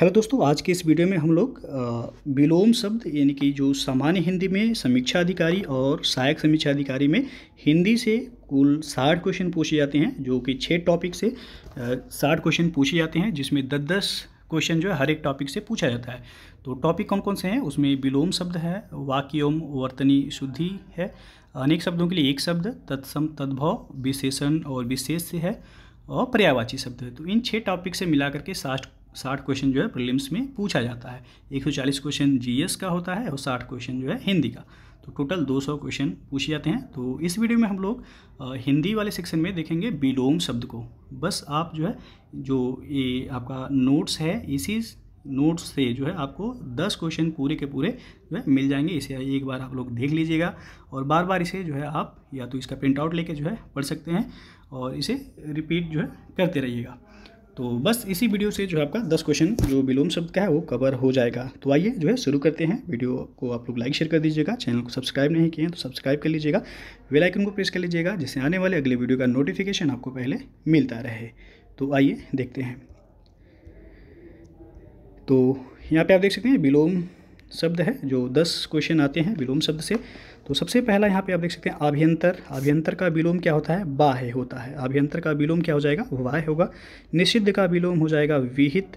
hello दोस्तों आज के इस वीडियो में हम लोग विलोम शब्द यानी कि जो सामान्य हिंदी में समीक्षा अधिकारी और सहायक समीक्षा अधिकारी में हिंदी से कुल साठ क्वेश्चन पूछे जाते हैं जो कि छः टॉपिक से साठ क्वेश्चन पूछे जाते हैं जिसमें दस दस क्वेश्चन जो है हर एक टॉपिक से पूछा जाता है तो टॉपिक कौन कौन से हैं उसमें विलोम शब्द है वाक्योम वर्तनी शुद्धि है अनेक शब्दों के लिए एक शब्द तत्सम तद्भव विशेषण और विशेष से है और पर्यावाची शब्द है तो इन छः टॉपिक से मिला करके साठ साठ क्वेश्चन जो है प्रीलिम्स में पूछा जाता है एक सौ चालीस क्वेश्चन जीएस का होता है और साठ क्वेश्चन जो है हिंदी का तो टोटल दो सौ क्वेश्चन पूछे जाते हैं तो इस वीडियो में हम लोग हिंदी वाले सेक्शन में देखेंगे बिलोम शब्द को बस आप जो है जो ये आपका नोट्स है इसी नोट्स से जो है आपको दस क्वेश्चन पूरे के पूरे जो है मिल जाएंगे इसे एक बार आप लोग देख लीजिएगा और बार बार इसे जो है आप या तो इसका प्रिंट आउट लेके जो है पढ़ सकते हैं और इसे रिपीट जो है करते रहिएगा तो बस इसी वीडियो से जो है आपका दस क्वेश्चन जो विलोम शब्द का है वो कवर हो जाएगा तो आइए जो है शुरू करते हैं वीडियो को आप लोग लाइक शेयर कर दीजिएगा चैनल को सब्सक्राइब नहीं किए हैं तो सब्सक्राइब कर लीजिएगा बेल आइकन को प्रेस कर लीजिएगा जिससे आने वाले अगले वीडियो का नोटिफिकेशन आपको पहले मिलता रहे तो आइए देखते हैं तो यहाँ पे आप देख सकते हैं विलोम शब्द है जो दस क्वेश्चन आते हैं विलोम शब्द से तो सबसे पहला यहाँ पे आप देख सकते हैं आभ्यंतर आभ्यंतर का विलोम क्या होता है बाह्य होता है आभ्यंतर का विलोम क्या हो जाएगा वाह होगा निषिद्ध का विलोम हो जाएगा विहित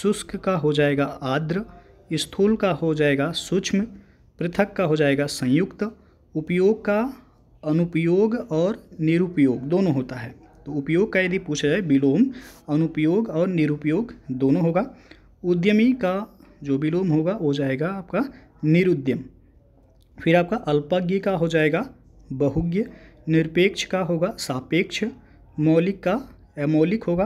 शुष्क का हो जाएगा आर्द्र स्थूल का हो जाएगा सूक्ष्म पृथक का हो जाएगा संयुक्त उपयोग का अनुपयोग और निरुपयोग दोनों होता है तो उपयोग का यदि पूछा जाए विलोम अनुपयोग और निरुपयोग दोनों होगा उद्यमी का जो विलोम होगा हो जाएगा आपका निरुद्यम फिर आपका अल्पज्ञ का हो जाएगा बहुज्ञ निरपेक्ष का होगा सापेक्ष मौलिक का अमौलिक होगा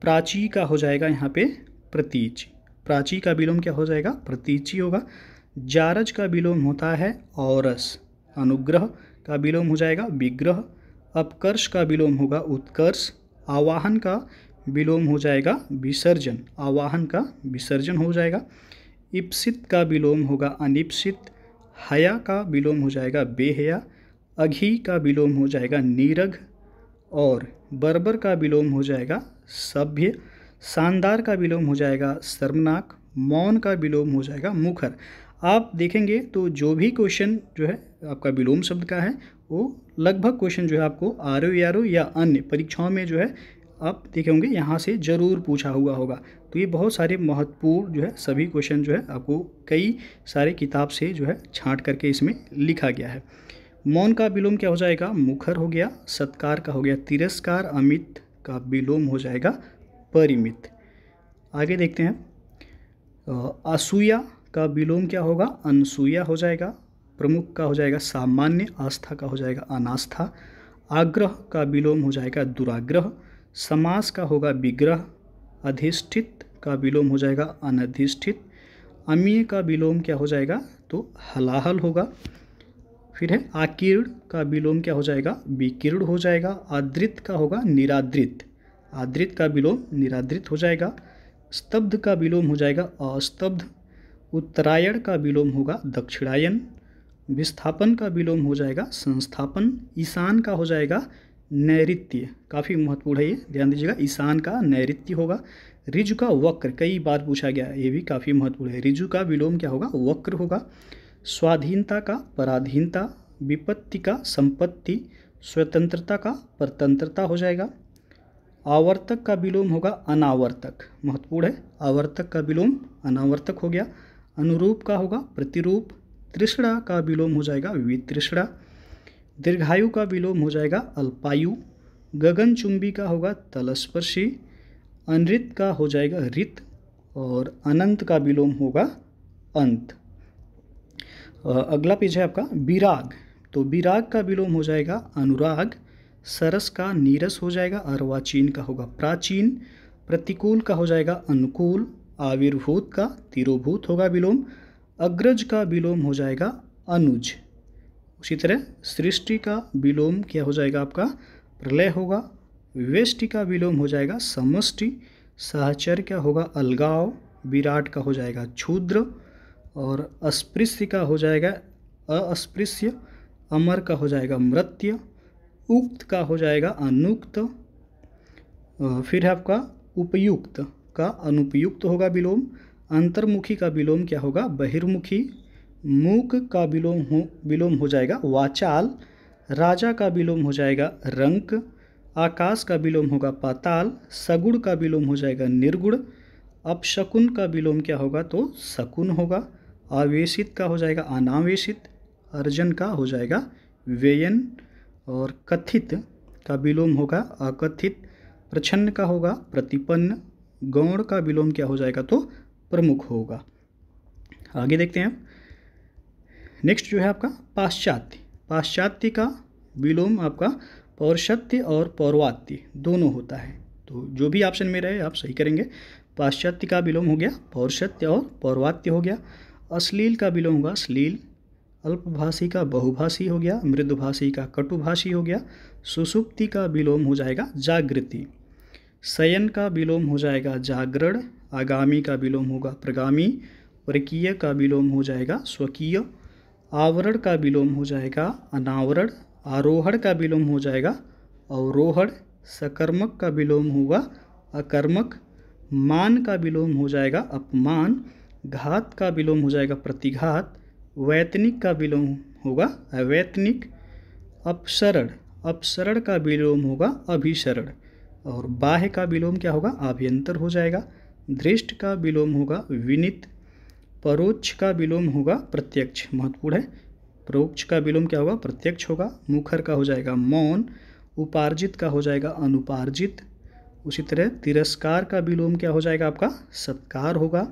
प्राची का हो जाएगा यहाँ पे प्रतीचि प्राची का विलोम क्या हो जाएगा प्रतीचि होगा जारज का विलोम होता है औरस अनुग्रह का विलोम हो जाएगा विग्रह अपकर्ष का विलोम होगा उत्कर्ष आवाहन का विलोम हो जाएगा विसर्जन आवाहन का विसर्जन हो जाएगा इप्सित का विलोम होगा अनिप्सित हया का विलोम हो जाएगा बेहया अघी का विलोम हो जाएगा नीरघ और बर्बर का विलोम हो जाएगा सभ्य शानदार का विलोम हो जाएगा शर्मनाक मौन का विलोम हो जाएगा मुखर आप देखेंगे तो जो भी क्वेश्चन जो है आपका विलोम शब्द का है वो लगभग क्वेश्चन जो है आपको आर ओ या अन्य परीक्षाओं में जो है आप देखे होंगे यहाँ से ज़रूर पूछा हुआ होगा तो ये बहुत सारे महत्वपूर्ण जो है सभी क्वेश्चन जो है आपको कई सारे किताब से जो है छाँट करके इसमें लिखा गया है मौन का विलोम क्या हो जाएगा मुखर हो गया सत्कार का हो गया तिरस्कार अमित का विलोम हो जाएगा परिमित आगे देखते हैं असूया का विलोम क्या होगा अनसूया हो जाएगा प्रमुख का हो जाएगा सामान्य आस्था का हो जाएगा अनास्था आग्रह का विलोम हो जाएगा दुराग्रह समास का होगा विग्रह अधिष्ठित का विलोम हो जाएगा अनधिष्ठित अमीय का विलोम क्या हो जाएगा तो हलाहल होगा फिर है आकीर्ण का विलोम क्या हो जाएगा विकीर्ण हो जाएगा आदृत का होगा निरादृत आदृत का विलोम निरादृत हो जाएगा स्तब्ध का विलोम हो जाएगा अस्तब्ध उत्तरायण का विलोम होगा दक्षिणायन विस्थापन का विलोम हो जाएगा संस्थापन ईशान का हो जाएगा नैरित्य काफ़ी महत्वपूर्ण है ये ध्यान दीजिएगा ईशान का नैरित्य होगा रिजु का वक्र कई बार पूछा गया ये भी काफ़ी महत्वपूर्ण है रिजु का विलोम क्या होगा वक्र होगा स्वाधीनता का पराधीनता विपत्ति का संपत्ति स्वतंत्रता का परतंत्रता हो जाएगा आवर्तक का विलोम होगा अनावर्तक महत्वपूर्ण है आवर्तक का विलोम अनावर्तक हो गया अनुरूप का होगा प्रतिरूप तृष्णा का विलोम हो जाएगा वितृष्णा दीर्घायु का विलोम हो जाएगा अल्पायु गगनचुंबी का होगा तलस्पर्शी अनृत का हो जाएगा ऋत और अनंत का विलोम होगा अंत अगला पेज है आपका विराग तो विराग का विलोम हो जाएगा अनुराग सरस का नीरस हो जाएगा अर्वाचीन का होगा प्राचीन प्रतिकूल का हो जाएगा अनुकूल आविर्भूत का तिरोभूत होगा विलोम अग्रज का विलोम हो जाएगा अनुज उसी तरह सृष्टि का विलोम क्या हो जाएगा आपका प्रलय होगा वेष्टि का विलोम हो जाएगा समष्टि सहचर क्या होगा अलगाव विराट का हो जाएगा क्षुद्र और अस्पृश्य का हो जाएगा अस्पृश्य अमर का हो जाएगा मृत्य उक्त का हो जाएगा अनुक्त फिर है आपका उपयुक्त का अनुपयुक्त होगा विलोम अंतर्मुखी का विलोम क्या होगा बहिर्मुखी मूक का विलोम हो विलोम हो जाएगा वाचाल राजा का विलोम हो जाएगा रंक आकाश का विलोम होगा पाताल सगुण का विलोम हो जाएगा निर्गुण अपशकुन का विलोम क्या होगा तो शकुन होगा आवेशित का हो जाएगा अनावेशित अर्जन का हो जाएगा व्ययन और कथित का विलोम होगा अकथित प्रछन्न का होगा प्रतिपन्न गौण का विलोम क्या हो जाएगा तो प्रमुख होगा आगे देखते हैं नेक्स्ट जो है आपका पाश्चात्य पाश्चात्य का विलोम आपका पौरशत्य और पौर्वात्य दोनों होता है तो जो भी ऑप्शन में रहे आप सही करेंगे पाश्चात्य का विलोम हो गया पौरशत्य और पौर्वात्य हो गया अश्लील का विलोम होगा अश्लील अल्पभाषी का बहुभाषी हो गया मृदुभाषी का कटुभाषी हो गया सुसुप्ति का विलोम हो जाएगा जागृति शयन का विलोम हो जाएगा जागरण आगामी का विलोम होगा प्रगामी परकीय का विलोम हो जाएगा स्वकीय आवरण का विलोम हो जाएगा अनावरण आरोहण का विलोम हो जाएगा अवरोहण सकर्मक का विलोम होगा अकर्मक मान का विलोम हो जाएगा अपमान घात का विलोम हो जाएगा प्रतिघात वैतनिक का विलोम होगा अवैतनिक अपसरण अपसरण का विलोम होगा अभिसरण और बाह्य का विलोम क्या होगा अभ्यंतर हो जाएगा दृष्ट का विलोम होगा विनित परोक्ष का विलोम होगा प्रत्यक्ष महत्वपूर्ण है परोक्ष का विलोम क्या होगा प्रत्यक्ष होगा मुखर का हो जाएगा मौन उपार्जित का हो जाएगा अनुपार्जित उसी तरह तिरस्कार का विलोम क्या हो जाएगा आपका सत्कार होगा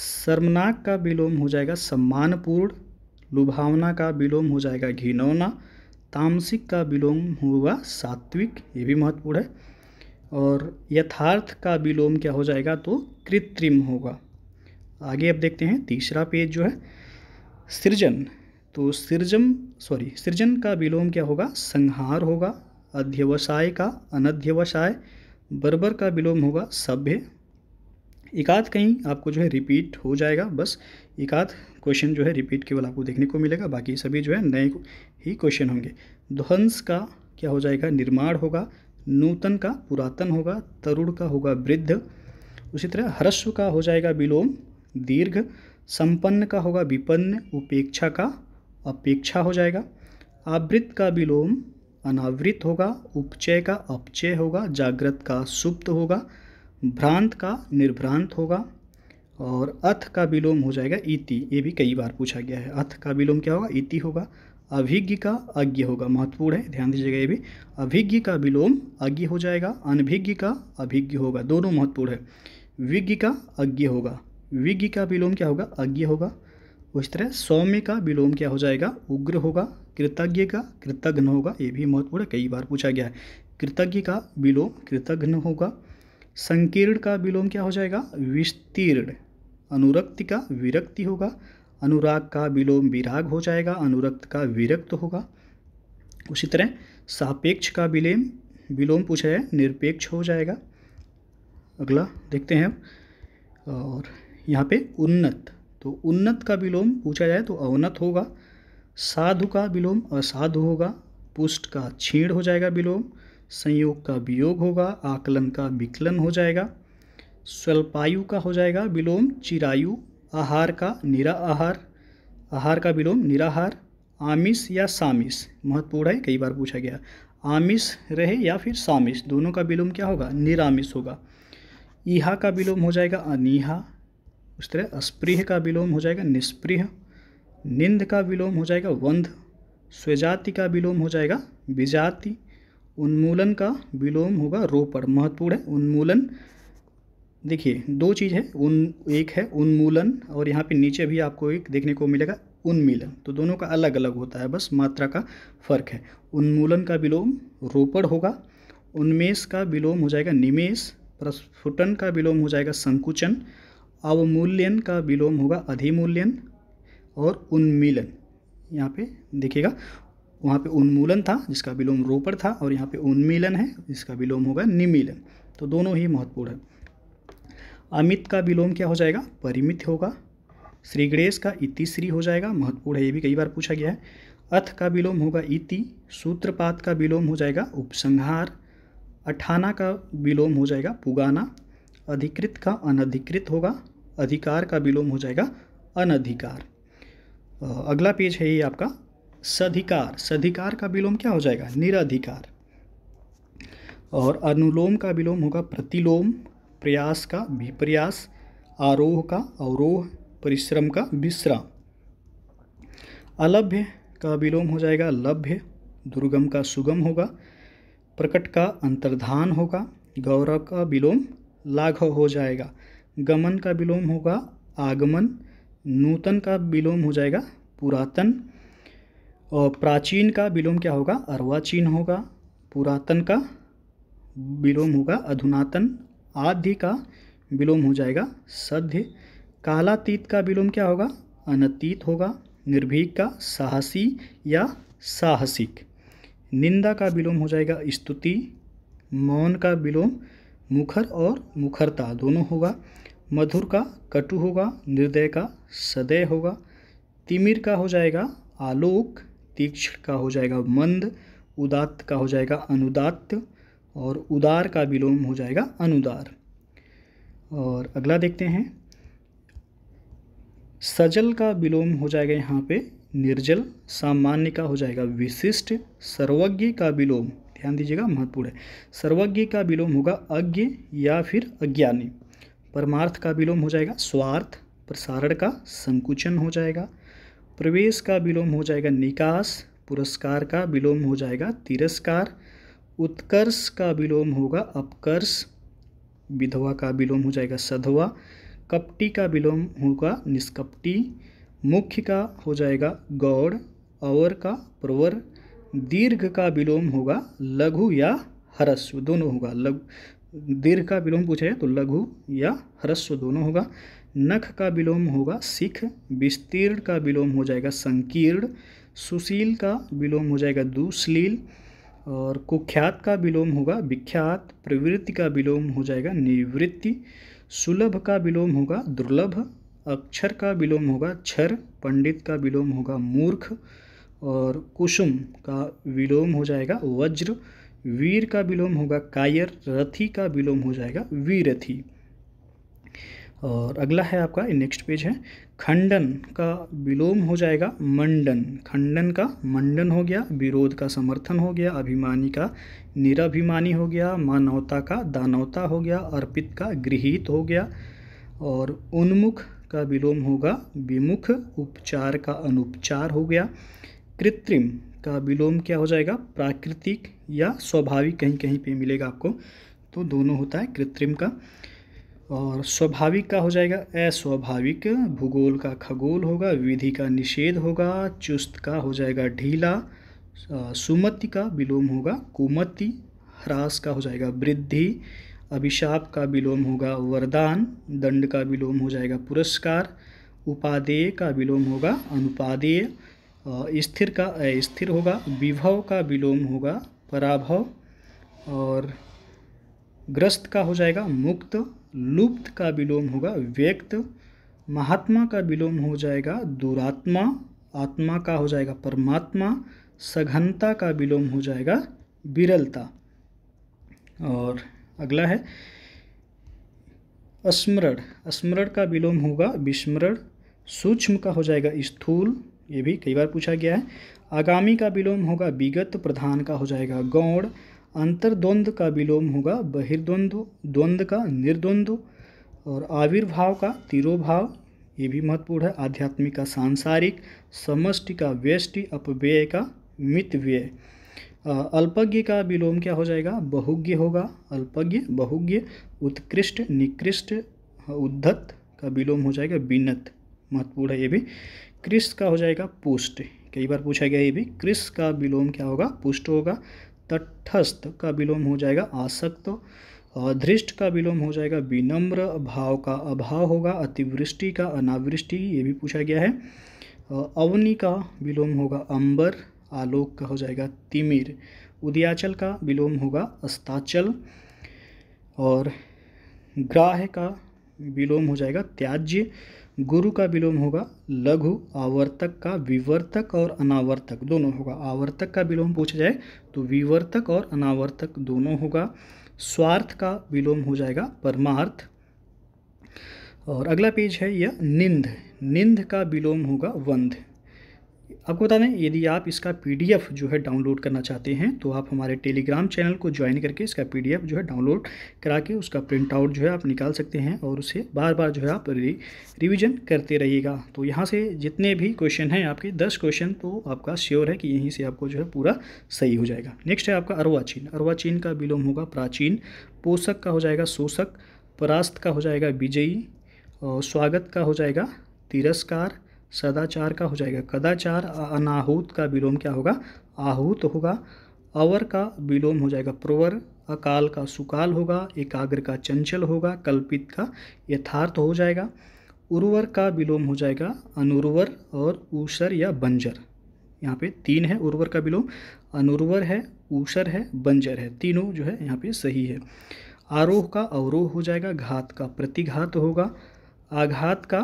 शर्मनाक का विलोम हो जाएगा सम्मानपूर्ण लुभावना का विलोम हो जाएगा घिनौना तामसिक का विलोम होगा सात्विक ये भी महत्वपूर्ण है और यथार्थ का विलोम क्या हो जाएगा तो कृत्रिम होगा आगे अब देखते हैं तीसरा पेज जो है सृजन तो सृजन सॉरी सृजन का विलोम क्या होगा संहार होगा अध्यवसाय का अनध्यवसाय बर्बर का विलोम होगा सभ्य एकाध कहीं आपको जो है रिपीट हो जाएगा बस एकाध क्वेश्चन जो है रिपीट केवल आपको देखने को मिलेगा बाकी सभी जो है नए ही क्वेश्चन होंगे ध्वंस का क्या हो जाएगा निर्माण होगा नूतन का पुरातन होगा तरुण का होगा वृद्ध उसी तरह ह्रस्व का हो जाएगा विलोम दीर्घ संपन्न का होगा विपन्न उपेक्षा का अपेक्षा हो जाएगा आवृत का विलोम अनावृत होगा उपचय का अपचय होगा जागृत का सुप्त होगा भ्रांत का निर्भ्रांत होगा और अथ का विलोम हो जाएगा इति ये भी कई बार पूछा गया है अथ का विलोम क्या होगा इति होगा अभिज्ञ का अज्ञ होगा महत्वपूर्ण है ध्यान दीजिएगा ये भी अभिज्ञ का विलोम अज्ञ हो जाएगा अनभिज्ञ का अभिज्ञ होगा दोनों महत्वपूर्ण है विज्ञ का अज्ञ होगा विज्ञ का विलोम क्या होगा अज्ञ होगा उस तरह सौम्य का विलोम क्या हो जाएगा उग्र होगा कृतज्ञ का कृतघ्न होगा ये भी महत्वपूर्ण कई बार पूछा गया है कृतज्ञ का विलोम कृतघ्न होगा संकीर्ण का विलोम क्या हो जाएगा विस्तीर्ण अनुरक्ति का विरक्ति होगा अनुराग का विलोम विराग हो जाएगा अनुरक्त का विरक्त होगा उसी तरह सापेक्ष का विलेम विलोम पूछा है निरपेक्ष हो जाएगा अगला देखते हैं और यहाँ पे उन्नत तो उन्नत का विलोम पूछा जाए तो अवनत होगा साधु का विलोम असाधु होगा पुष्ट का छीण हो जाएगा विलोम संयोग का वियोग होगा आकलन का विकलन हो जाएगा स्वल्पायु का हो जाएगा विलोम चिरायु आहार का निरा आहार आहार का विलोम निराहार आमिष या सामिष महत्वपूर्ण है कई बार पूछा गया आमिष रहे या फिर सामिष दोनों का विलोम क्या होगा निरामिष होगा ईहा का विलोम हो जाएगा अनिहा उस तरह अस्पृह का विलोम हो जाएगा निष्पृह निंद का विलोम हो जाएगा वंध स्वजाति का विलोम हो जाएगा विजाति उन्मूलन का विलोम होगा रोपण महत्वपूर्ण है उन्मूलन देखिए दो चीज़ है उन एक है उन्मूलन और यहाँ पे नीचे भी आपको एक देखने को मिलेगा उन्मीलन तो दोनों का अलग अलग होता है बस मात्रा का फर्क है उन्मूलन का विलोम रोपण होगा उन्मेष का विलोम हो जाएगा निमेष प्रस्फुटन का विलोम हो जाएगा संकुचन अवमूल्यन का विलोम होगा अधिमूल्यन और उन्मीलन यहाँ पे देखिएगा वहाँ पे उन्मूलन था जिसका विलोम रोपड़ था और यहाँ पे उन्मीलन है जिसका विलोम होगा निमीलन तो दोनों ही महत्वपूर्ण है अमित का विलोम क्या हो जाएगा परिमित होगा श्री गणेश का इतिश्री हो जाएगा महत्वपूर्ण है ये भी कई बार पूछा गया है अथ का विलोम होगा इति सूत्रपात का विलोम हो जाएगा उपसंहार अठाना का विलोम हो जाएगा पुगाना अधिकृत का अनधिकृत होगा अधिकार का विलोम हो जाएगा अनधिकार अगला पेज है ये आपका सधिकार सधिकार का विलोम क्या हो जाएगा निराधिकार और अनुलोम का विलोम होगा प्रतिलोम प्रयास का विप्रयास आरोह का अवरोह परिश्रम का विश्राम अलभ्य का विलोम हो जाएगा लभ्य दुर्गम का सुगम होगा प्रकट का अंतर्धान होगा गौरव का विलोम लाघव हो जाएगा गमन का विलोम होगा आगमन नूतन का विलोम हो जाएगा पुरातन और प्राचीन का विलोम क्या होगा अर्वाचीन होगा पुरातन का विलोम होगा अधुनातन आद्य का विलोम हो जाएगा सध्य कालातीत का विलोम क्या होगा अनतीत होगा निर्भीक का साहसी या साहसिक निंदा का विलोम हो जाएगा स्तुति मौन का विलोम मुखर और मुखरता दोनों होगा मधुर का कटु होगा निर्दय का सदय होगा तिमिर का हो जाएगा आलोक तीक्ष्ण का हो जाएगा मंद उदात्त का हो जाएगा अनुदात्त और उदार का विलोम हो जाएगा अनुदार और अगला देखते हैं सजल का विलोम हो जाएगा यहाँ पे निर्जल सामान्य का हो जाएगा विशिष्ट सर्वज्ञ का विलोम ध्यान दीजिएगा महत्वपूर्ण है सर्वज्ञ का विलोम होगा अज्ञ या फिर अज्ञानी परमार्थ का विलोम हो जाएगा स्वार्थ प्रसारण का संकुचन हो जाएगा प्रवेश का विलोम हो जाएगा निकास पुरस्कार का विलोम हो जाएगा तिरस्कार उत्कर्ष का विलोम होगा अपकर्ष विधवा का विलोम हो जाएगा सधवा कपटी का विलोम होगा निष्कपटी मुख्य का हो जाएगा गौड़ अवर का प्रवर दीर्घ का विलोम होगा लघु या हरस्व दोनों होगा लघु दीर्घ का विलोम पूछा जाए तो लघु या ह्रस्व दोनों होगा नख का विलोम होगा सिख विस्तीर्ण का विलोम हो जाएगा संकीर्ण सुशील का विलोम हो जाएगा दुश्लील और कुख्यात का विलोम होगा विख्यात प्रवृत्ति का विलोम हो जाएगा निवृत्ति सुलभ का विलोम होगा दुर्लभ अक्षर का विलोम होगा क्षर पंडित का विलोम होगा मूर्ख और कुसुम का विलोम हो जाएगा वज्र वीर का विलोम होगा कायर रथी का विलोम हो जाएगा वीरथी और अगला है आपका नेक्स्ट पेज है खंडन का विलोम हो जाएगा मंडन खंडन का मंडन हो गया विरोध का समर्थन हो गया अभिमानी का निराभिमानी हो गया मानवता का दानवता हो गया अर्पित का गृहित हो गया और उन्मुख का विलोम होगा विमुख उपचार का अनुपचार हो गया कृत्रिम का विलोम क्या हो जाएगा प्राकृतिक या स्वाभाविक कहीं कहीं पे मिलेगा आपको तो दोनों होता है कृत्रिम का और स्वाभाविक का हो जाएगा अस्वाभाविक भूगोल का खगोल होगा विधि का निषेध होगा चुस्त का हो जाएगा ढीला सुमति का विलोम होगा कुमति ह्रास का हो जाएगा वृद्धि अभिशाप का विलोम होगा वरदान दंड का विलोम हो जाएगा पुरस्कार उपादेय का विलोम होगा अनुपादेय स्थिर का स्थिर होगा विभव का विलोम होगा पराभव और ग्रस्त का हो जाएगा मुक्त लुप्त का विलोम होगा व्यक्त महात्मा का विलोम हो जाएगा दुरात्मा आत्मा का हो जाएगा परमात्मा सघनता का विलोम हो जाएगा विरलता और अगला है स्मरण स्मरण का विलोम होगा विस्मरण सूक्ष्म का हो जाएगा स्थूल ये भी कई बार पूछा गया है आगामी का विलोम होगा विगत प्रधान का हो जाएगा गौण अंतर्द्वंद का विलोम होगा बहिर्द्वंद्व द्वंद का निर्द्वंद्व और आविर्भाव का तिरोभाव ये भी महत्वपूर्ण है आध्यात्मिक का सांसारिक समष्टि का व्यष्टि अपव्यय का मित व्यय अल्पज्ञ का विलोम क्या हो जाएगा बहुज्ञ होगा अल्पज्ञ बहुज्ञ उत्कृष्ट निकृष्ट उद्धत का विलोम हो जाएगा विनत महत्वपूर्ण है ये भी क्रिस का हो जाएगा पुष्ट कई बार पूछा गया ये भी क्रिस का विलोम क्या होगा पुष्ट होगा तटस्थ का विलोम हो जाएगा आसक्त धृष्ट का विलोम हो जाएगा विनम्र भाव का अभाव होगा अतिवृष्टि का अनावृष्टि ये भी पूछा गया है अवनि का विलोम होगा अंबर आलोक का हो जाएगा तिमिर उदयाचल का विलोम होगा अस्ताचल और ग्राह का विलोम हो जाएगा त्याज्य गुरु का विलोम होगा लघु आवर्तक का विवर्तक और अनावर्तक दोनों होगा आवर्तक का विलोम पूछा जाए तो विवर्तक और अनावर्तक दोनों होगा स्वार्थ का विलोम हो जाएगा परमार्थ और अगला पेज है यह निंद निंद का विलोम होगा वंध आपको बता दें यदि आप इसका पी जो है डाउनलोड करना चाहते हैं तो आप हमारे टेलीग्राम चैनल को ज्वाइन करके इसका पी जो है डाउनलोड करा के उसका प्रिंट आउट जो है आप निकाल सकते हैं और उसे बार बार जो है आप रि, रिविजन करते रहिएगा तो यहाँ से जितने भी क्वेश्चन हैं आपके दस क्वेश्चन तो आपका श्योर है कि यहीं से आपको जो है पूरा सही हो जाएगा नेक्स्ट है आपका अरवाचीन अरवाचीन का विलोम होगा प्राचीन पोषक का हो जाएगा शोषक परास्त का हो जाएगा विजयी और स्वागत का हो जाएगा तिरस्कार सदाचार का हो जाएगा कदाचार अनाहूत का विलोम क्या होगा आहूत होगा अवर का विलोम हो जाएगा प्रवर अकाल का सुकाल होगा एकाग्र का चंचल होगा कल्पित का यथार्थ हो जाएगा उर्वर का विलोम हो जाएगा अनुर्वर और ऊसर या बंजर यहाँ पे तीन है उर्वर का विलोम अनुर्वर है ऊसर है बंजर है तीनों जो है यहाँ पे सही है आरोह का अवरोह हो जाएगा घात का प्रतिघात होगा आघात का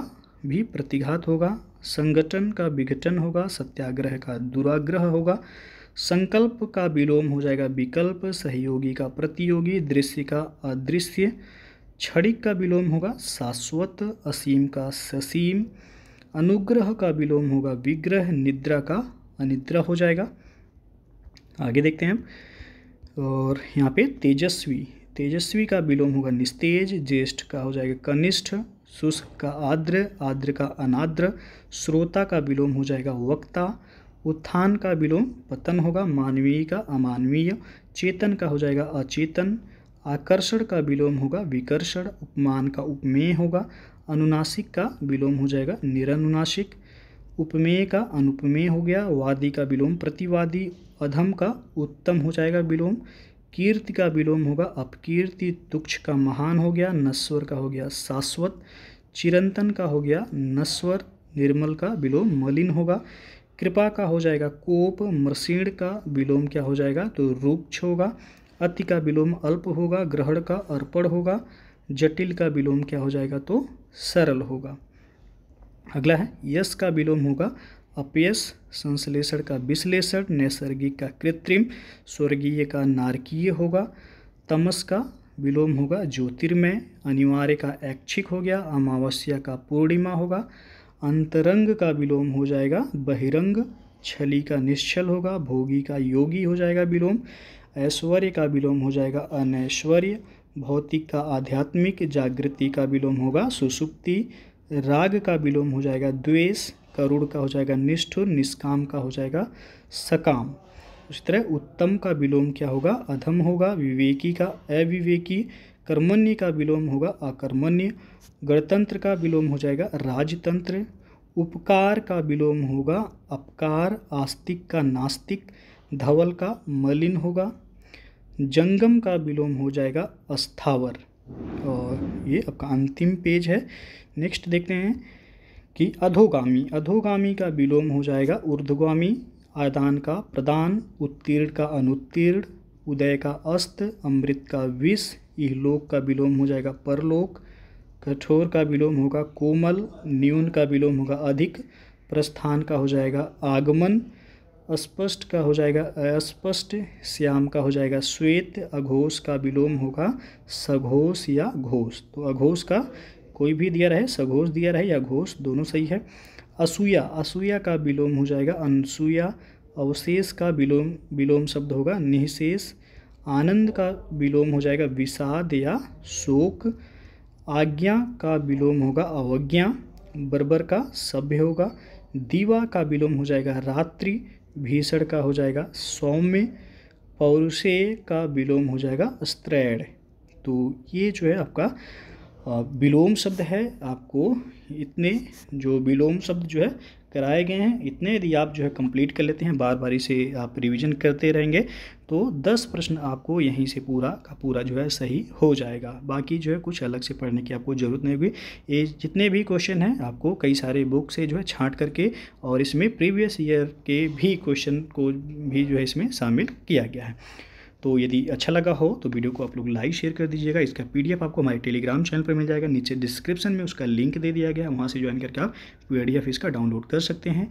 भी प्रतिघात होगा संगठन का विघटन होगा सत्याग्रह का दुराग्रह होगा संकल्प का विलोम हो जाएगा विकल्प सहयोगी का प्रतियोगी दृश्य का अदृश्य क्षणिक का विलोम होगा शाश्वत असीम का ससीम अनुग्रह का विलोम होगा विग्रह निद्रा का अनिद्रा हो जाएगा आगे देखते हैं और यहाँ पे तेजस्वी तेजस्वी का विलोम होगा निस्तेज ज्येष्ठ का हो जाएगा कनिष्ठ शुष्क का आर्द्र आर्द्र का अनाद्र श्रोता का विलोम हो जाएगा वक्ता उत्थान का विलोम पतन होगा मानवीय का अमानवीय चेतन का हो जाएगा अचेतन आकर्षण का विलोम होगा विकर्षण उपमान का उपमेय होगा अनुनासिक का विलोम हो जाएगा निरनुनासिक उपमेय का अनुपमेय हो गया वादी का विलोम प्रतिवादी अधम का उत्तम हो जाएगा विलोम कीर्ति का विलोम होगा अपकीर्ति तुक्ष का महान हो गया नस्वर का हो गया शाश्वत चिरंतन का हो गया नस्वर निर्मल का विलोम मलिन होगा कृपा का हो जाएगा कोप मृषीण का विलोम क्या हो जाएगा तो रूक्ष होगा अति का विलोम अल्प होगा ग्रहण का अर्पण होगा जटिल का विलोम क्या हो जाएगा तो सरल होगा अगला है यश का विलोम होगा अपयस संश्लेषण का विश्लेषण नैसर्गिक का कृत्रिम स्वर्गीय का नारकीय होगा तमस का विलोम होगा ज्योतिर्मय अनिवार्य का ऐच्छिक हो गया अमावस्या का पूर्णिमा होगा अंतरंग का विलोम हो जाएगा बहिरंग छली का निश्चल होगा भोगी का योगी हो जाएगा विलोम ऐश्वर्य का विलोम हो जाएगा अनैश्वर्य भौतिक का आध्यात्मिक जागृति का विलोम होगा सुसुप्ति राग का विलोम हो जाएगा द्वेष करुण का हो जाएगा निष्ठुर निष्काम का हो जाएगा सकाम उसी तरह उत्तम का विलोम क्या होगा अधम होगा विवेकी का अविवेकी कर्मण्य का विलोम होगा अकर्मण्य गणतंत्र का विलोम हो जाएगा राजतंत्र उपकार का विलोम होगा अपकार आस्तिक का नास्तिक धवल का मलिन होगा जंगम का विलोम हो जाएगा अस्थावर और ये आपका अंतिम पेज है नेक्स्ट देखते हैं कि अधोगामी अधोगामी का विलोम हो जाएगा ऊर्ध्वगामी आदान का प्रदान उत्तीर्ण का अनुत्तीर्ण उदय का अस्त अमृत का विष इहलोक का विलोम हो जाएगा परलोक कठोर का विलोम होगा कोमल न्यून का विलोम होगा अधिक प्रस्थान का हो जाएगा आगमन अस्पष्ट का हो जाएगा अस्पष्ट श्याम का हो जाएगा श्वेत अघोष का विलोम होगा सघोष या घोष तो अघोष का कोई भी दिया रहे सघोष दिया रहे या घोष दोनों सही है असूया असूया का विलोम हो जाएगा अनसूया अवशेष का विलोम विलोम शब्द होगा निःशेष आनंद का विलोम हो जाएगा विषाद या शोक आज्ञा का विलोम होगा अवज्ञा बर्बर का सभ्य होगा दीवा का विलोम हो जाएगा रात्रि भीषण का हो जाएगा सौम्य पौरुषेय का विलोम हो जाएगा स्त्रैण तो ये जो है आपका विलोम शब्द है आपको इतने जो विलोम शब्द जो है कराए गए हैं इतने यदि आप जो है कंप्लीट कर लेते हैं बार बार इसे आप रिवीजन करते रहेंगे तो 10 प्रश्न आपको यहीं से पूरा का पूरा जो है सही हो जाएगा बाकी जो है कुछ अलग से पढ़ने की आपको ज़रूरत नहीं होगी ये जितने भी क्वेश्चन हैं आपको कई सारे बुक से जो है छांट करके और इसमें प्रीवियस ईयर के भी क्वेश्चन को भी जो है इसमें शामिल किया गया है तो यदि अच्छा लगा हो तो वीडियो को आप लोग लाइक शेयर कर दीजिएगा इसका पीडीएफ आपको हमारे टेलीग्राम चैनल पर मिल जाएगा नीचे डिस्क्रिप्शन में उसका लिंक दे दिया गया वहाँ से ज्वाइन करके आप पी इसका डाउनलोड कर सकते हैं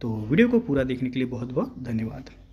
तो वीडियो को पूरा देखने के लिए बहुत बहुत धन्यवाद